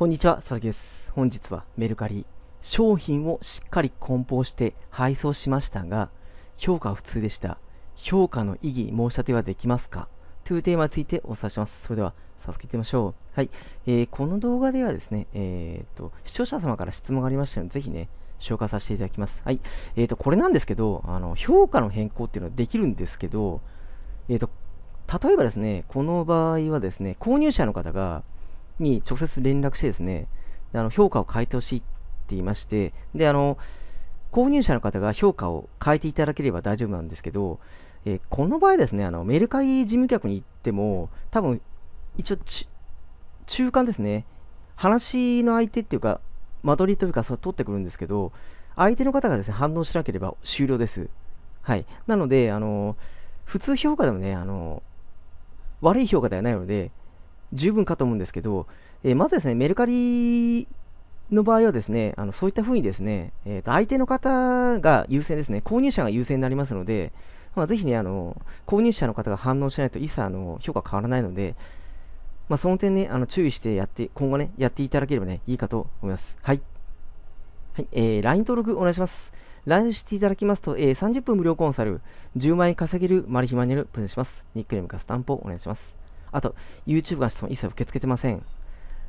こんにちは、佐々木です。本日はメルカリ、商品をしっかり梱包して配送しましたが、評価は普通でした。評価の意義申し立てはできますかというテーマについてお伝えします。それでは、早速いってみましょう。はい。えー、この動画ではですね、えー、と、視聴者様から質問がありましたので、ぜひね、紹介させていただきます。はい。えー、と、これなんですけど、あの、評価の変更っていうのはできるんですけど、えー、と、例えばですね、この場合はですね、購入者の方が、に直接連絡してですね、あの評価を変えてほしいって言いまして、で、あの、購入者の方が評価を変えていただければ大丈夫なんですけど、えー、この場合ですね、あのメルカリ事務局に行っても、多分一応中間ですね、話の相手っていうか、間取りというか、そ取ってくるんですけど、相手の方がですね、反応しなければ終了です。はい。なので、あの、普通評価でもね、あの、悪い評価ではないので、十分かと思うんですけど、えー、まずですね、メルカリの場合はですね、あのそういったふうにですね、えー、と相手の方が優先ですね、購入者が優先になりますので、まあ、ぜひねあの、購入者の方が反応しないと一切あの評価変わらないので、まあ、その点ね、あの注意してやって、今後ね、やっていただければね、いいかと思います。はい。はい、えー、LINE 登録お願いします。LINE していただきますと、えー、30分無料コンサル、10万円稼げるマルヒマニュアルプレゼンします。ニックネームかスタンプをお願いします。あと、YouTube が質問一切受け付けてません。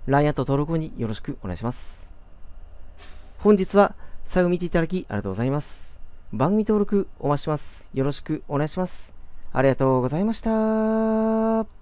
LINE アット登録後によろしくお願いします。本日は最後見ていただきありがとうございます。番組登録お待ちします。よろしくお願いします。ありがとうございました。